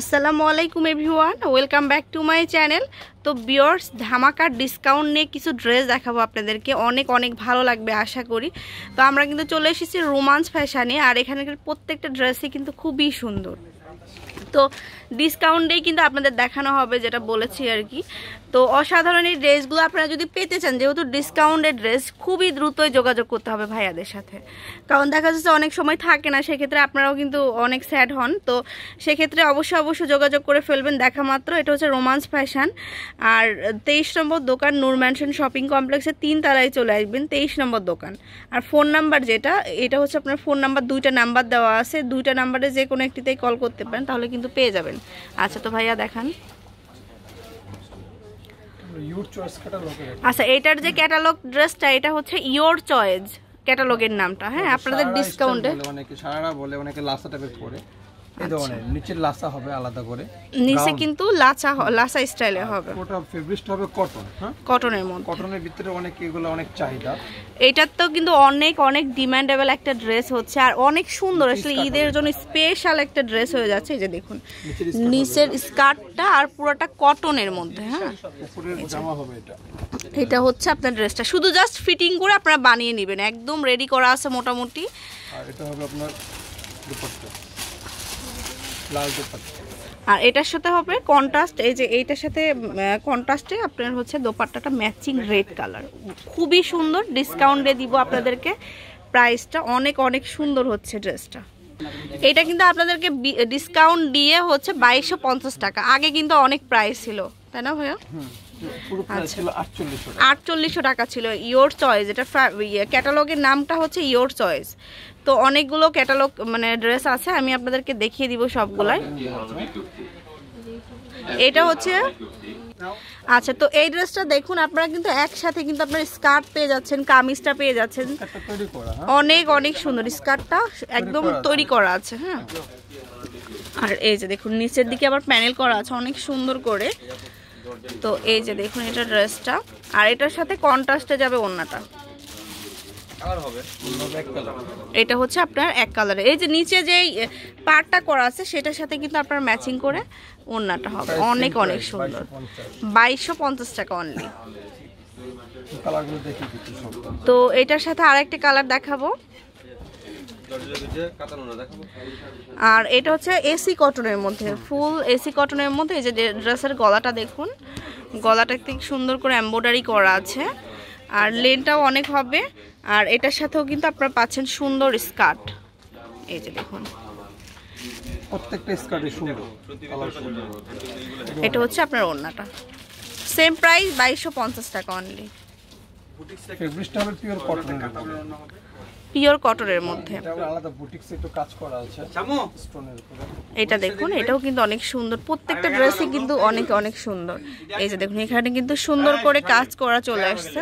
আসসালামু আলাইকুম everyone welcome back to my channel তো বিয়র্স ধামাকার ডিসকাউন্ট নিয়ে কিছু ড্রেস দেখাবো আপনাদেরকে অনেক অনেক ভালো লাগবে আশা করি তো আমরা কিন্তু চলে এসেছি রোমান্স ফ্যাশানে আর এখানকার প্রত্যেকটা ড্রেসই কিন্তু খুবই সুন্দর তো ডিসকাউন্টেই কিন্তু আপনাদের দেখানো হবে যেটা বলেছি আর কি তো অসাধারণ এই ড্রেসগুলো আপনারা যদি পেতে চান যেহেতু ডিসকাউন্টের ড্রেস খুবই দ্রুতই যোগাযোগ করতে হবে ভাইয়াদের সাথে কারণ দেখা যাচ্ছে অনেক সময় থাকে না সেক্ষেত্রে আপনারাও কিন্তু অনেক স্যাড হন তো সেক্ষেত্রে অবশ্যই অবশ্যই যোগাযোগ করে ফেলবেন দেখা মাত্র এটা হচ্ছে রোমান্স ফ্যাশন আর তেইশ নম্বর দোকান নূর ম্যানশন শপিং কমপ্লেক্সে তিন তালায় চলে আসবেন তেইশ নম্বর দোকান আর ফোন নাম্বার যেটা এটা হচ্ছে আপনার ফোন নাম্বার দুইটা নাম্বার দেওয়া আছে দুইটা নাম্বারে যে কোনো একটিতেই কল করতে পারেন তাহলে কিন্তু কিন্তু পেয়ে যাবেন আচ্ছা তো ভাইয়া দেখান আচ্ছা এটার যে ক্যাটালগ ড্রেসটা এটা হচ্ছে ইয়োর চয়েস ক্যাটালগের নামটা হ্যাঁ আপনাদের ডিসকাউন্টে অনেকে সারা বলে অনেকে লাসা টাইপের পরে আচ্ছা। নিচের লাচা হবে আলাদা করে নিচে কিন্তু লাচা লাচা স্টাইলে হবে ওটা হবে কটন কটনের হ্যাঁ? মধ্যে কটনের ভিতরে অনেক এগুলো অনেক চাহিদা এটার তো কিন্তু অনেক অনেক ডিমান্ডেবল একটা ড্রেস হচ্ছে আর অনেক সুন্দর আসলে ঈদের জন্য স্পেশাল একটা ড্রেস হয়ে যাচ্ছে এই যে দেখুন নিচের স্কার্টটা আর পুরোটা কটনের মধ্যে হ্যাঁ উপরের জামা হবে এটা এটা হচ্ছে আপনার ড্রেসটা শুধু জাস্ট ফিটিং করে আপনারা বানিয়ে নেবেন একদম রেডি করা আছে মোটামুটি আর এটা হবে আপনার দুপাট্টা আর এটার সাথে হবে কন্ট্রাস্ট এই যে এইটার সাথে কন্ট্রাস্টে আপনার হচ্ছে দোপাট্টাটা ম্যাচিং রেড কালার খুবই সুন্দর ডিসকাউন্টে দিব আপনাদেরকে প্রাইসটা অনেক অনেক সুন্দর হচ্ছে ড্রেসটা এটা কিন্তু আপনাদেরকে ডিসকাউন্ট দিয়ে হচ্ছে বাইশশো টাকা আগে কিন্তু অনেক প্রাইস ছিল তাই না ভাইয়া আচ্ছা। আটচল্লিশশো টাকা ছিল ইয়োর চয়েস এটা ক্যাটালগের ইয়ে, নামটা হচ্ছে ইয়োর চয়েস তো অনেকগুলো ক্যাটালগ মানে ড্রেস আছে আমি আপনাদেরকে দেখিয়ে দিব সবগুলাই এটা হচ্ছে আচ্ছা তো এই ড্রেসটা দেখুন আপনারা কিন্তু একসাথে কিন্তু আপনার স্কার্ট পেয়ে যাচ্ছেন কামিজটা পেয়ে যাচ্ছেন হ্যাঁ? অনেক অনেক সুন্দর স্কার্টটা একদম তৈরি করা আছে হ্যাঁ আর এই যে দেখুন নিচের দিকে আবার প্যানেল করা আছে অনেক সুন্দর করে তো এই যে দেখুন এটা ড্রেসটা আর এটার সাথে কন্ট্রাস্টে যাবে ওনাটা এটা হচ্ছে আপনার এক কালারে এই যে নিচে যে পার্টটা করা আছে সেটার সাথে কিন্তু আপনার ম্যাচিং করে ওনাটা হবে অনেক অনেক সুন্দর বাইশশো পঞ্চাশ টাকা অনলি তো এটার সাথে আরেকটা কালার দেখাবো আর এটা হচ্ছে এসি কটনের মধ্যে ফুল এসি কটনের মধ্যে এই যে ড্রেসের গলাটা দেখুন গলাটা ঠিক সুন্দর করে এম্ব্রয়ডারি করা আছে আর লেনটাও অনেক হবে আর এটার সাথেও কিন্তু আপনারা পাচ্ছেন সুন্দর স্কার্ট এই যে দেখুন প্রত্যেকটা স্কার্টই সুন্দর এটা হচ্ছে আপনার ওড়নাটা সেম প্রাইস বাইশশো টাকা অনলি পিওর পিওর কটনের মধ্যে এটা দেখুন এটাও কিন্তু অনেক সুন্দর প্রত্যেকটা ড্রেসই কিন্তু অনেক অনেক সুন্দর এই যে দেখুন এখানে কিন্তু সুন্দর হ্যাঁ, করে কাজ করা চলে আসছে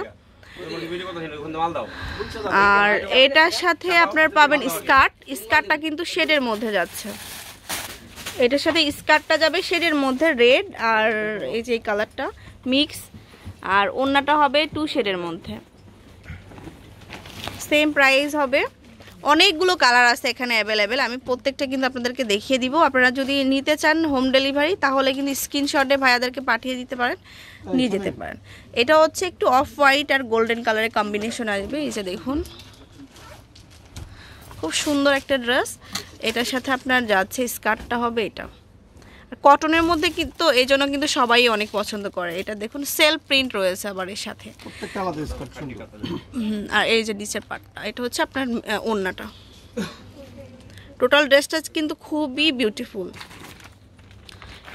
আর এটার সাথে আপনার পাবেন স্কার্ট স্কার্টটা কিন্তু শেডের মধ্যে যাচ্ছে এটার সাথে স্কার্টটা যাবে শেডের মধ্যে রেড আর এই যে কালারটা মিক্স আর অন্যটা হবে টু শেডের মধ্যে সেম প্রাইস হবে অনেকগুলো কালার আছে এখানে অ্যাভেলেবেল আমি প্রত্যেকটা কিন্তু আপনাদেরকে দেখিয়ে দিব আপনারা যদি নিতে চান হোম ডেলিভারি তাহলে কিন্তু স্ক্রিনশটে ভাইয়াদেরকে পাঠিয়ে দিতে পারেন হ্যাঁ, নিয়ে যেতে পারেন এটা হচ্ছে একটু অফ হোয়াইট আর গোল্ডেন কালারের কম্বিনেশন আসবে এই যে দেখুন খুব সুন্দর একটা ড্রেস এটার সাথে আপনার যাচ্ছে স্কার্টটা হবে এটা কটনের মধ্যে কিন্তু এই জন্য কিন্তু সবাই অনেক পছন্দ করে এটা দেখুন সেলফ প্রিন্ট রয়েছে আবার এর সাথে আর এই যে নিচের পাটটা এটা হচ্ছে আপনার ওন্নাটা টোটাল ড্রেসটা কিন্তু খুবই বিউটিফুল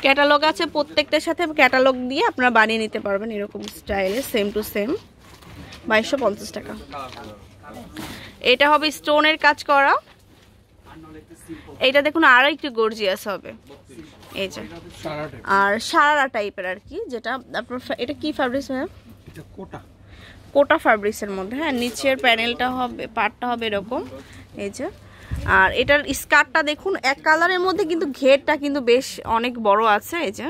ক্যাটালগ আছে প্রত্যেকটার সাথে ক্যাটালগ দিয়ে আপনারা বানিয়ে নিতে পারবেন এরকম স্টাইলে সেম টু সেম বাইশশো টাকা এটা হবে স্টোনের কাজ করা এইটা দেখুন আর একটু গর্জিয়াস হবে এই যে আর সারারা টাইপের আর কি যেটা আপনার এটা কি ফ্যাব্রিক্স ম্যাম কোটা কোটা ফ্যাব্রিক্সের মধ্যে হ্যাঁ নিচের প্যানেলটা হবে পাটটা হবে এরকম এই যে আর এটার স্কার্টটা দেখুন এক কালারের মধ্যে কিন্তু ঘেরটা কিন্তু বেশ অনেক বড় আছে এই যে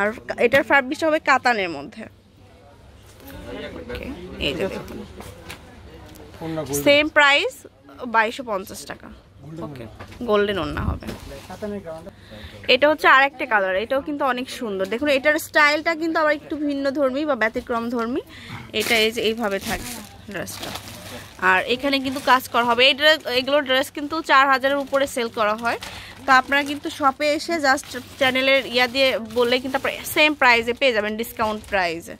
আর এটার ফ্যাব্রিক্সটা হবে কাতানের মধ্যে এই যে দেখুন সেম প্রাইস বাইশশো টাকা ওকে গোল্ডেন ওড়না হবে এটা হচ্ছে আর একটা কালার এটাও কিন্তু অনেক সুন্দর দেখুন এটার স্টাইলটা কিন্তু আবার একটু ভিন্ন ধর্মী বা ব্যতিক্রম ধর্মী এটা এই যে এইভাবে থাকে ড্রেসটা আর এখানে কিন্তু কাজ করা হবে এই ড্রেস এগুলো ড্রেস কিন্তু চার হাজারের উপরে সেল করা হয় তো আপনারা কিন্তু শপে এসে জাস্ট চ্যানেলের ইয়া দিয়ে বললে কিন্তু আপনারা সেম প্রাইজে পেয়ে যাবেন ডিসকাউন্ট প্রাইজে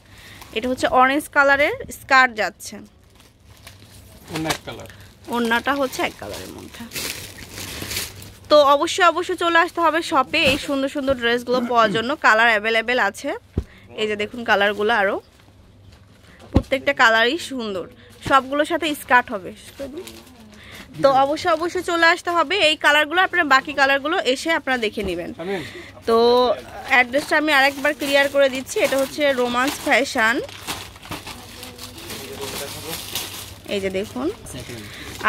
এটা হচ্ছে অরেঞ্জ কালারের স্কার্ট যাচ্ছে অন্য ওড়নাটা হচ্ছে এক কালারের মধ্যে তো অবশ্যই অবশ্যই চলে আসতে হবে শপে এই সুন্দর সুন্দর ড্রেসগুলো পাওয়ার জন্য কালার অ্যাভেলেবেল আছে এই যে দেখুন কালারগুলো আরও প্রত্যেকটা কালারই সুন্দর সবগুলোর সাথে স্কার্ট হবে তো অবশ্যই অবশ্যই চলে আসতে হবে এই কালারগুলো আপনার বাকি কালারগুলো এসে আপনারা দেখে নেবেন তো অ্যাড্রেসটা আমি আরেকবার ক্লিয়ার করে দিচ্ছি এটা হচ্ছে রোমান্স ফ্যাশান এই যে দেখুন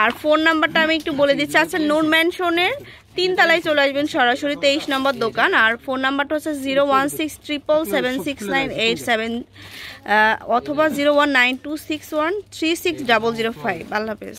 আর ফোন নাম্বারটা আমি একটু বলে দিচ্ছি আচ্ছা নোর ম্যানশনের তিন তিনতলায় চলে আসবেন সরাসরি তেইশ নম্বর দোকান আর ফোন নাম্বারটা হচ্ছে zero one six triple seven six nine eight seven অথবা zero one nine two six one three six double zero five আল্লাহ